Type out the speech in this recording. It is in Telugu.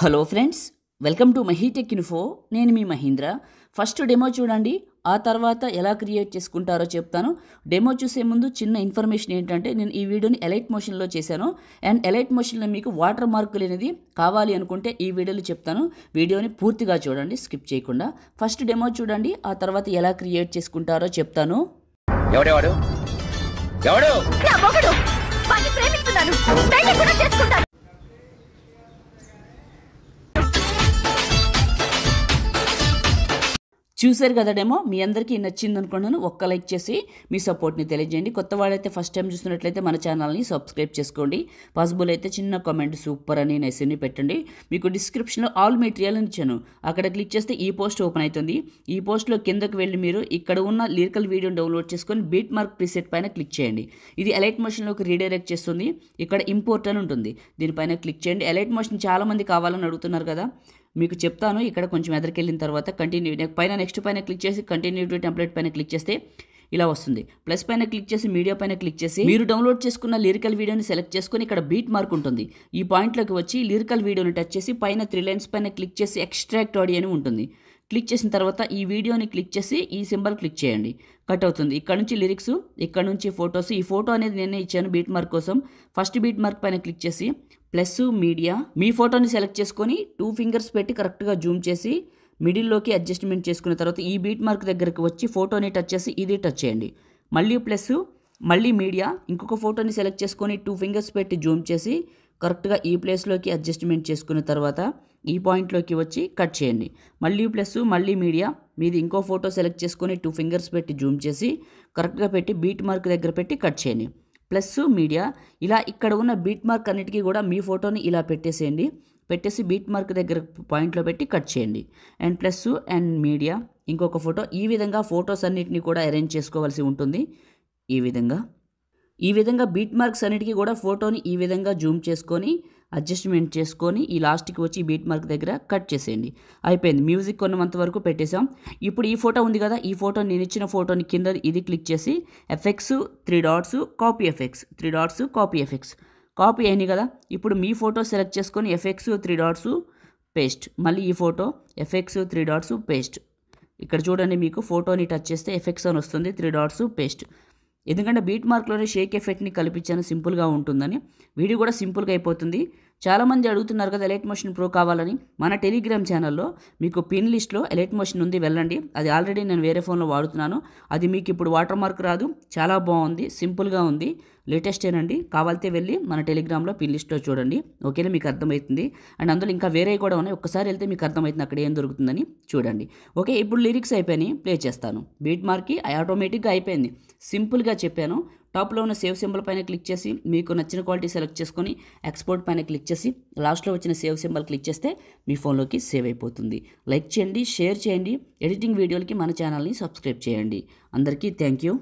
hello friends welcome to Mahitech info నేను మీ మహీంద్ర ఫస్ట్ డెమో చూడండి ఆ తర్వాత ఎలా క్రియేట్ చేసుకుంటారో చెప్తాను డెమో చూసే ముందు చిన్న ఇన్ఫర్మేషన్ ఏంటంటే నేను ఈ వీడియోని ఎలైట్ మోషన్లో చేశాను అండ్ ఎలైట్ మోషన్లో మీకు వాటర్ మార్కులు అనేది కావాలి అనుకుంటే ఈ వీడియోలు చెప్తాను వీడియోని పూర్తిగా చూడండి స్కిప్ చేయకుండా ఫస్ట్ డెమో చూడండి ఆ తర్వాత ఎలా క్రియేట్ చేసుకుంటారో చెప్తాను ఎవడేవాడు ఎవడు చూశారు కదడేమో మీ అందరికీ నచ్చింది అనుకున్నాను ఒక్క లైక్ చేసి మీ సపోర్ట్ని తెలియజేయండి కొత్త వాళ్ళైతే ఫస్ట్ టైం చూసినట్లయితే మన ఛానల్ని సబ్స్క్రైబ్ చేసుకోండి పాసిబుల్ అయితే చిన్న కామెంట్ సూపర్ అని నైసిని పెట్టండి మీకు డిస్క్రిప్షన్లో ఆల్ మెటీరియల్ ఇచ్చాను అక్కడ క్లిక్ చేస్తే ఈ పోస్ట్ ఓపెన్ అవుతుంది ఈ పోస్ట్లో కిందకు వెళ్ళి మీరు ఇక్కడ ఉన్న లిరికల్ వీడియోని డౌన్లోడ్ చేసుకొని బీట్ మార్క్ ప్రీసెట్ పైన క్లిక్ చేయండి ఇది ఎలైట్ మోషన్లోకి రీడైరెక్ట్ చేస్తుంది ఇక్కడ ఇంపోర్ట్ అని ఉంటుంది దీనిపైన క్లిక్ చేయండి ఎలైట్ మోషన్ చాలామంది కావాలని అడుగుతున్నారు కదా మీకు చెప్తాను ఇక్కడ కొంచెం ఎదరికెళ్ళిన తర్వాత కంటిన్యూ పైన నెక్స్ట్ పైన క్లిక్ చేసి కంటిన్యూ టు టెంప్లెట్ పైన క్లిక్ చేస్తే ఇలా వస్తుంది ప్లస్ పైన క్లిక్ చేసి మీడియా పైన క్లిక్ చేసి మీరు డౌన్లోడ్ చేసుకున్న లిరికల్ వీడియోని సెలెక్ట్ చేసుకుని ఇక్కడ బీట్ మార్క్ ఉంటుంది ఈ పాయింట్లోకి వచ్చి లిరికల్ వీడియోని టచ్ చేసి పైన త్రీ లైన్స్ పైన క్లిక్ చేసి ఎక్స్ట్రాక్ట్ ఆడియో అని ఉంటుంది క్లిక్ చేసిన తర్వాత ఈ వీడియోని క్లిక్ చేసి ఈ సింబల్ క్లిక్ చేయండి కట్ అవుతుంది ఇక్కడ నుంచి లిరిక్స్ ఇక్కడ నుంచి ఫొటోస్ ఈ ఫోటో అనేది నేనే ఇచ్చాను బీట్ మార్క్ కోసం ఫస్ట్ బీట్ మార్క్ పైన క్లిక్ చేసి ప్లస్ మీడియా మీ ఫోటోని సెలెక్ట్ చేసుకొని టూ ఫింగర్స్ పెట్టి కరెక్ట్గా జూమ్ చేసి మిడిల్లోకి అడ్జస్ట్మెంట్ చేసుకున్న తర్వాత ఈ బీట్ మార్క్ దగ్గరకు వచ్చి ఫోటోని టచ్ చేసి ఇది టచ్ చేయండి మళ్ళీ ప్లస్ మళ్ళీ మీడియా ఇంకొక ఫోటోని సెలెక్ట్ చేసుకొని టూ ఫింగర్స్ పెట్టి జూమ్ చేసి కరెక్ట్గా ఈ ప్లేస్లోకి అడ్జస్ట్మెంట్ చేసుకున్న తర్వాత ఈ పాయింట్లోకి వచ్చి కట్ చేయండి మళ్ళీ ప్లస్ మళ్ళీ మీడియా మీది ఇంకో ఫోటో సెలెక్ట్ చేసుకొని టూ ఫింగర్స్ పెట్టి జూమ్ చేసి కరెక్ట్గా పెట్టి బీట్ మార్క్ దగ్గర పెట్టి కట్ చేయండి ప్లస్ మీడియా ఇలా ఇక్కడ ఉన్న బీట్ మార్క్ అన్నిటికీ కూడా మీ ఫోటోని ఇలా పెట్టేసేయండి పెట్టేసి బీట్ మార్క్ దగ్గర పాయింట్లో పెట్టి కట్ చేయండి అండ్ ప్లస్ అండ్ మీడియా ఇంకొక ఫోటో ఈ విధంగా ఫొటోస్ అన్నిటినీ కూడా అరేంజ్ చేసుకోవాల్సి ఉంటుంది ఈ విధంగా ఈ విధంగా బీట్ మార్క్స్ అన్నిటికీ కూడా ఫోటోని ఈ విధంగా జూమ్ చేసుకొని అడ్జస్ట్మెంట్ చేసుకొని ఈ లాస్ట్కి వచ్చి బీట్ మార్క్ దగ్గర కట్ చేసేయండి అయిపోయింది మ్యూజిక్ కొన్నంత వరకు పెట్టేశాం ఇప్పుడు ఈ ఫోటో ఉంది కదా ఈ ఫోటో నేను ఇచ్చిన ఫోటోని కింద ఇది క్లిక్ చేసి effects three dots copy effects three dots copy effects copy అయినాయి కదా ఇప్పుడు మీ ఫోటో సెలెక్ట్ చేసుకొని ఎఫెక్ట్స్ త్రీ డాట్స్ పేస్ట్ మళ్ళీ ఈ photo effects three dots paste ఇక్కడ చూడండి మీకు ఫోటోని టచ్ చేస్తే ఎఫెక్స్ అని వస్తుంది త్రీ డాట్స్ పేస్ట్ ఎందుకంటే బీట్ మార్క్లోనే షేక్ ఎఫెక్ట్ని కల్పించాను సింపుల్గా ఉంటుందని వీడియో కూడా సింపుల్గా అయిపోతుంది చాలామంది అడుగుతున్నారు కదా ఎలైట్ మోషన్ ప్రో కావాలని మన టెలిగ్రామ్ ఛానల్లో మీకు పిన్ లిస్ట్లో ఎలైట్ మోషన్ ఉంది వెళ్ళండి అది ఆల్రెడీ నేను వేరే ఫోన్లో వాడుతున్నాను అది మీకు ఇప్పుడు వాటర్ మార్క్ రాదు చాలా బాగుంది సింపుల్గా ఉంది లేటెస్టేనండి కావాలితే వెళ్ళి మన టెలిగ్రామ్లో పిన్ లిస్ట్లో చూడండి ఓకేనా మీకు అర్థమవుతుంది అండ్ అందులో ఇంకా వేరే కూడా ఉన్నాయి ఒక్కసారి వెళ్తే మీకు అర్థమవుతుంది అక్కడ ఏం దొరుకుతుందని చూడండి ఓకే ఇప్పుడు లిరిక్స్ అయిపోయినాయి ప్లే చేస్తాను బీట్ మార్కి ఆటోమేటిక్గా అయిపోయింది సింపుల్గా చెప్పాను టాప్లో ఉన్న సేవ్ సింబల్ పైన క్లిక్ చేసి మీకు నచ్చిన క్వాలిటీ సెలెక్ట్ చేసుకొని ఎక్స్పోర్ట్ పైన క్లిక్ చేసి లాస్ట్లో వచ్చిన సేవ్ సింబల్ క్లిక్ చేస్తే మీ ఫోన్లోకి సేవ్ అయిపోతుంది లైక్ చేయండి షేర్ చేయండి ఎడిటింగ్ వీడియోలకి మన ఛానల్ని సబ్స్క్రైబ్ చేయండి అందరికీ థ్యాంక్ యూ